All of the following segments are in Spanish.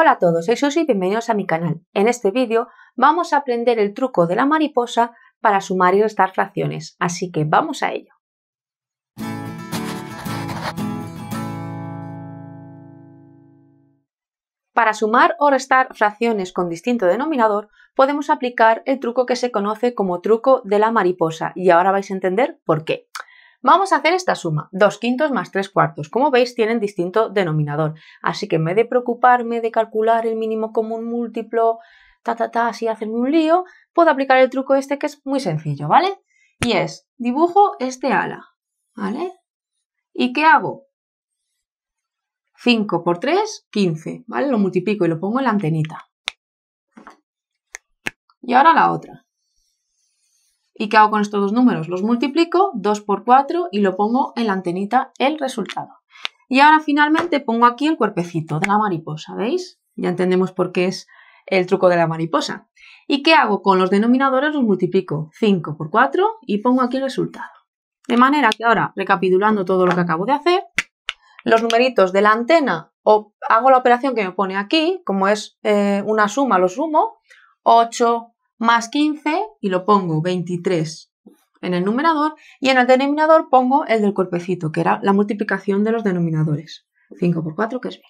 Hola a todos, soy Susi y bienvenidos a mi canal. En este vídeo vamos a aprender el truco de la mariposa para sumar y restar fracciones, así que vamos a ello. Para sumar o restar fracciones con distinto denominador, podemos aplicar el truco que se conoce como truco de la mariposa y ahora vais a entender por qué. Vamos a hacer esta suma, 2 quintos más 3 cuartos. Como veis, tienen distinto denominador, así que en vez de preocuparme de calcular el mínimo común múltiplo, ta, ta, ta, así hacerme un lío, puedo aplicar el truco este que es muy sencillo, ¿vale? Y es, dibujo este ala, ¿vale? ¿Y qué hago? 5 por 3, 15, ¿vale? Lo multiplico y lo pongo en la antenita. Y ahora la otra. ¿Y qué hago con estos dos números? Los multiplico 2 por 4 y lo pongo en la antenita el resultado. Y ahora finalmente pongo aquí el cuerpecito de la mariposa, ¿veis? Ya entendemos por qué es el truco de la mariposa. ¿Y qué hago? Con los denominadores los multiplico 5 por 4 y pongo aquí el resultado. De manera que ahora, recapitulando todo lo que acabo de hacer, los numeritos de la antena, o hago la operación que me pone aquí, como es eh, una suma, lo sumo, 8, más 15 y lo pongo 23 en el numerador y en el denominador pongo el del cuerpecito, que era la multiplicación de los denominadores. 5 por 4 que es 20.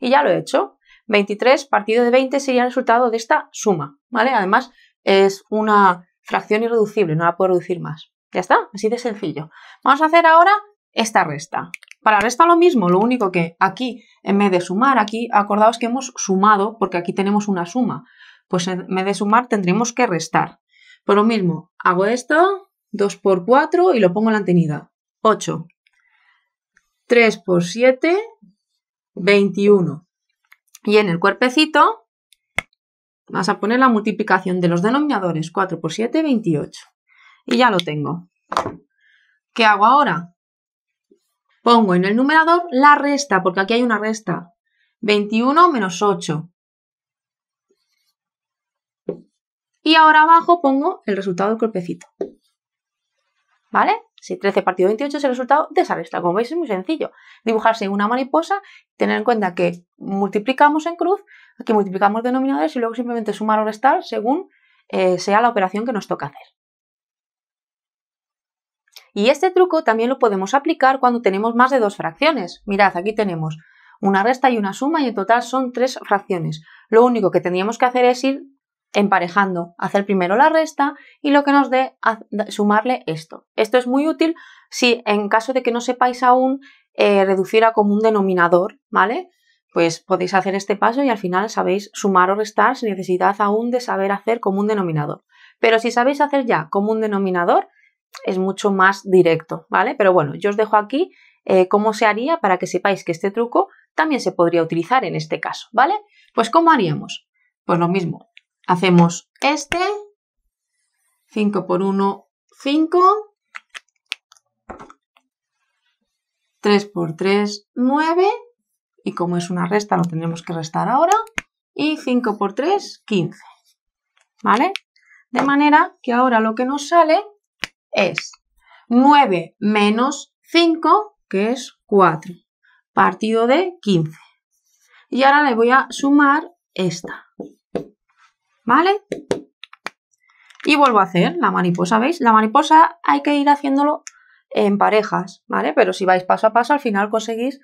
Y ya lo he hecho. 23 partido de 20 sería el resultado de esta suma, ¿vale? Además es una fracción irreducible, no la puedo reducir más. Ya está, así de sencillo. Vamos a hacer ahora esta resta. Para resta lo mismo, lo único que aquí, en vez de sumar, aquí acordaos que hemos sumado, porque aquí tenemos una suma. Pues en vez de sumar tendremos que restar. Por lo mismo, hago esto, 2 por 4 y lo pongo en la antenida. 8. 3 por 7, 21. Y en el cuerpecito vas a poner la multiplicación de los denominadores. 4 por 7, 28. Y ya lo tengo. ¿Qué hago ahora? Pongo en el numerador la resta, porque aquí hay una resta. 21 menos 8. Y ahora abajo pongo el resultado del golpecito. ¿Vale? Si 13 partido 28 es el resultado de esa resta. Como veis es muy sencillo. Dibujarse una mariposa, tener en cuenta que multiplicamos en cruz, que multiplicamos denominadores y luego simplemente sumar o restar según eh, sea la operación que nos toca hacer. Y este truco también lo podemos aplicar cuando tenemos más de dos fracciones. Mirad, aquí tenemos una resta y una suma y en total son tres fracciones. Lo único que tendríamos que hacer es ir emparejando, hacer primero la resta y lo que nos dé sumarle esto. Esto es muy útil si en caso de que no sepáis aún eh, reducir a común denominador, ¿vale? Pues podéis hacer este paso y al final sabéis sumar o restar sin necesidad aún de saber hacer común denominador. Pero si sabéis hacer ya común denominador, es mucho más directo, ¿vale? Pero bueno, yo os dejo aquí eh, cómo se haría para que sepáis que este truco también se podría utilizar en este caso, ¿vale? Pues ¿cómo haríamos? Pues lo mismo, Hacemos este, 5 por 1, 5, 3 por 3, 9, y como es una resta lo tendremos que restar ahora, y 5 por 3, 15, ¿vale? De manera que ahora lo que nos sale es 9 menos 5, que es 4, partido de 15. Y ahora le voy a sumar esta. ¿vale? Y vuelvo a hacer la mariposa, ¿veis? La mariposa hay que ir haciéndolo en parejas, ¿vale? Pero si vais paso a paso, al final conseguís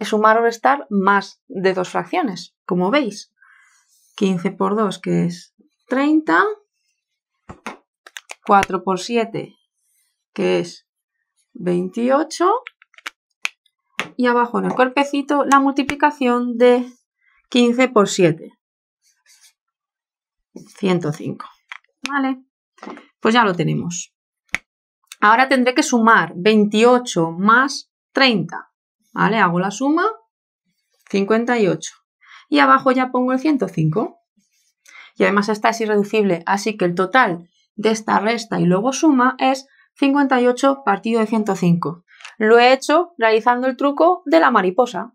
sumar o restar más de dos fracciones, como veis. 15 por 2, que es 30. 4 por 7, que es 28. Y abajo en el cuerpecito la multiplicación de 15 por 7, 105. Vale, pues ya lo tenemos. Ahora tendré que sumar 28 más 30. ¿Vale? Hago la suma, 58. Y abajo ya pongo el 105. Y además esta es irreducible, así que el total de esta resta y luego suma es 58 partido de 105. Lo he hecho realizando el truco de la mariposa.